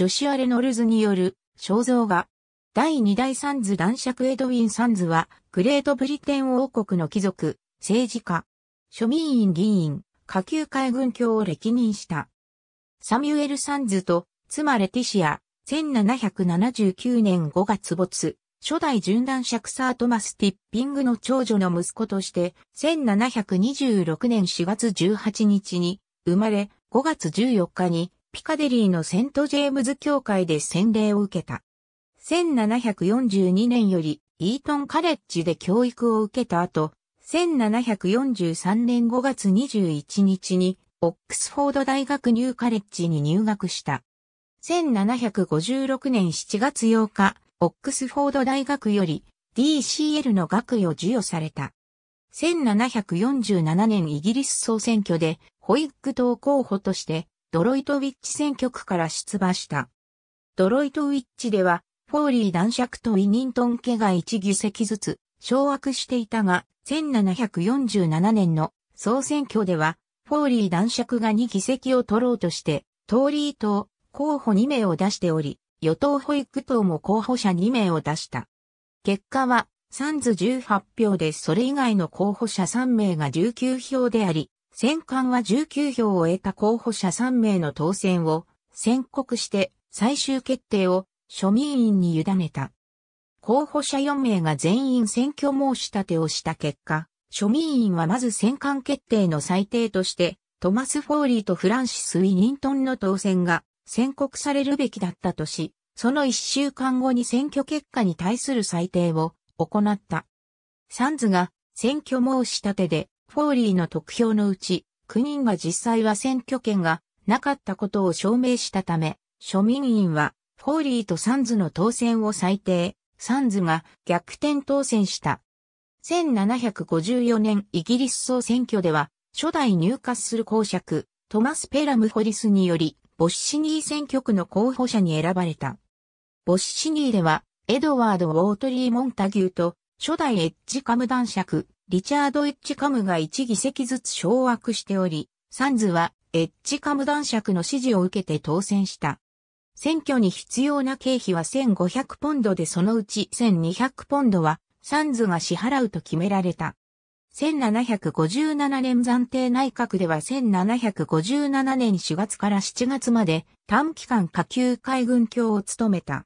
ジョシュア・レノルズによる肖像画。第二代サンズ男爵エドウィン・サンズは、グレートブリテン王国の貴族、政治家、庶民院議員、下級海軍卿を歴任した。サミュエル・サンズと、妻レティシア、1779年5月没、初代準男爵サートマス・ティッピングの長女の息子として、1726年4月18日に生まれ、5月14日にピカデリーのセントジェームズ教会で洗礼を受けた。1742年よりイートンカレッジで教育を受けた後、1743年5月21日にオックスフォード大学ニューカレッジに入学した。1756年7月8日、オックスフォード大学より DCL の学位を授与された。1747年イギリス総選挙でホイッ党候補としてドロイトウィッチ選挙区から出馬した。ドロイトウィッチでは、フォーリー男爵とウィニントン家が1議席ずつ掌握していたが、1747年の総選挙では、フォーリー男爵が2議席を取ろうとして、トーリー党候補2名を出しており、与党保育党も候補者2名を出した。結果は、サンズ18票でそれ以外の候補者3名が19票であり、戦艦は19票を得た候補者3名の当選を宣告して最終決定を庶民院に委ねた。候補者4名が全員選挙申し立てをした結果、庶民院はまず戦艦決定の最低として、トマス・フォーリーとフランシス・ウィニントンの当選が宣告されるべきだったとし、その1週間後に選挙結果に対する裁定を行った。サンズが選挙申し立てでフォーリーの得票のうち、9人が実際は選挙権がなかったことを証明したため、庶民院は、フォーリーとサンズの当選を裁定、サンズが逆転当選した。1754年イギリス総選挙では、初代入荷する公爵、トマス・ペラムホリスにより、ボッシニー選挙区の候補者に選ばれた。ボッシニーでは、エドワード・ウォートリー・モンタギューと、初代エッジカム男爵、リチャード・エッジ・カムが1議席ずつ掌握しており、サンズはエッジ・カム男爵の支持を受けて当選した。選挙に必要な経費は1500ポンドでそのうち1200ポンドはサンズが支払うと決められた。1757年暫定内閣では1757年4月から7月まで短期間下級海軍卿を務めた。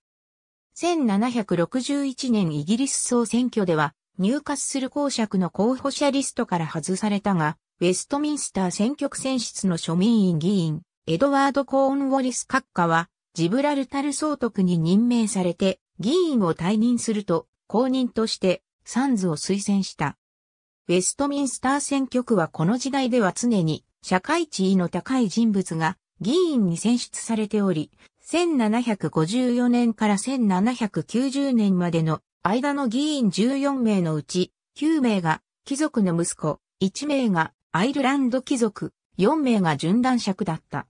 1761年イギリス総選挙では入閣する公爵の候補者リストから外されたが、ウェストミンスター選挙区選出の庶民院議員、エドワード・コーン・ウォリス閣下は、ジブラルタル総督に任命されて、議員を退任すると、公認として、サンズを推薦した。ウェストミンスター選挙区はこの時代では常に、社会地位の高い人物が、議員に選出されており、1754年から1790年までの間の議員14名のうち、9名が貴族の息子、1名がアイルランド貴族、4名が純男爵だった。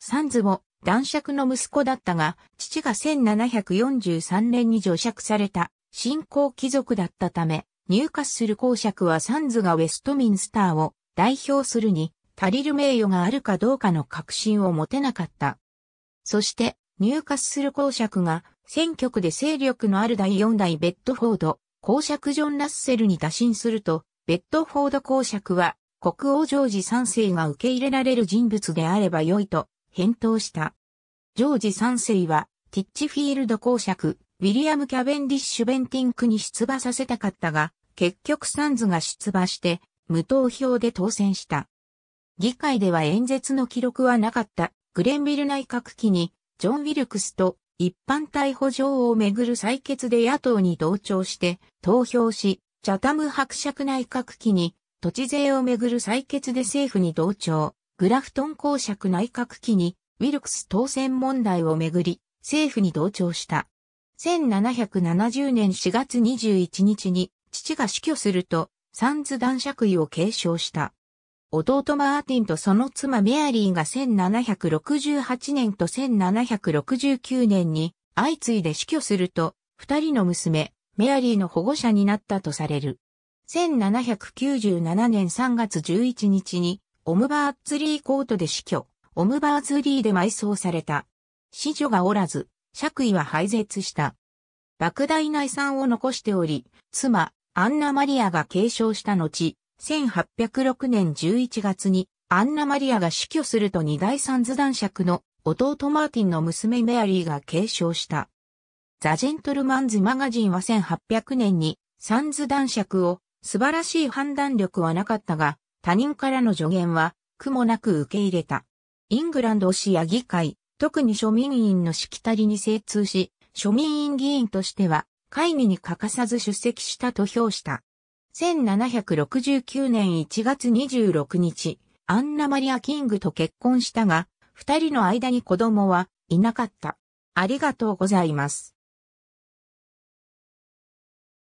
サンズも男爵の息子だったが、父が1743年に除爵された新興貴族だったため、入荷する公爵はサンズがウェストミンスターを代表するに足りる名誉があるかどうかの確信を持てなかった。そして、入荷する公爵が選挙区で勢力のある第4代ベッドフォード、公爵ジョン・ラッセルに打診すると、ベッドフォード公爵は、国王ジョージ3世が受け入れられる人物であれば良いと、返答した。ジョージ3世は、ティッチフィールド公爵、ウィリアム・キャベンディッシュ・ベンティンクに出馬させたかったが、結局サンズが出馬して、無投票で当選した。議会では演説の記録はなかった、グレンビル内閣期に、ジョン・ウィルクスと一般逮捕状をめぐる採決で野党に同調して投票し、チャタム伯爵内閣期に土地税をめぐる採決で政府に同調、グラフトン公爵内閣期にウィルクス当選問題をめぐり政府に同調した。1770年4月21日に父が死去すると、サンズ男爵位を継承した。弟マーティンとその妻メアリーが1768年と1769年に相次いで死去すると、二人の娘、メアリーの保護者になったとされる。1797年3月11日に、オムバーツリーコートで死去、オムバーツリーで埋葬された。子女がおらず、爵位は廃絶した。莫大な遺産を残しており、妻、アンナ・マリアが継承した後、1806年11月にアンナ・マリアが死去すると二大三図男爵の弟マーティンの娘メアリーが継承した。ザ・ジェントルマンズ・マガジンは1800年に三図男爵を素晴らしい判断力はなかったが他人からの助言は苦もなく受け入れた。イングランド市や議会、特に庶民員のしきたりに精通し、庶民員議員としては会議に欠かさず出席したと評した。1769年1月26日、アンナ・マリア・キングと結婚したが、二人の間に子供はいなかった。ありがとうございます。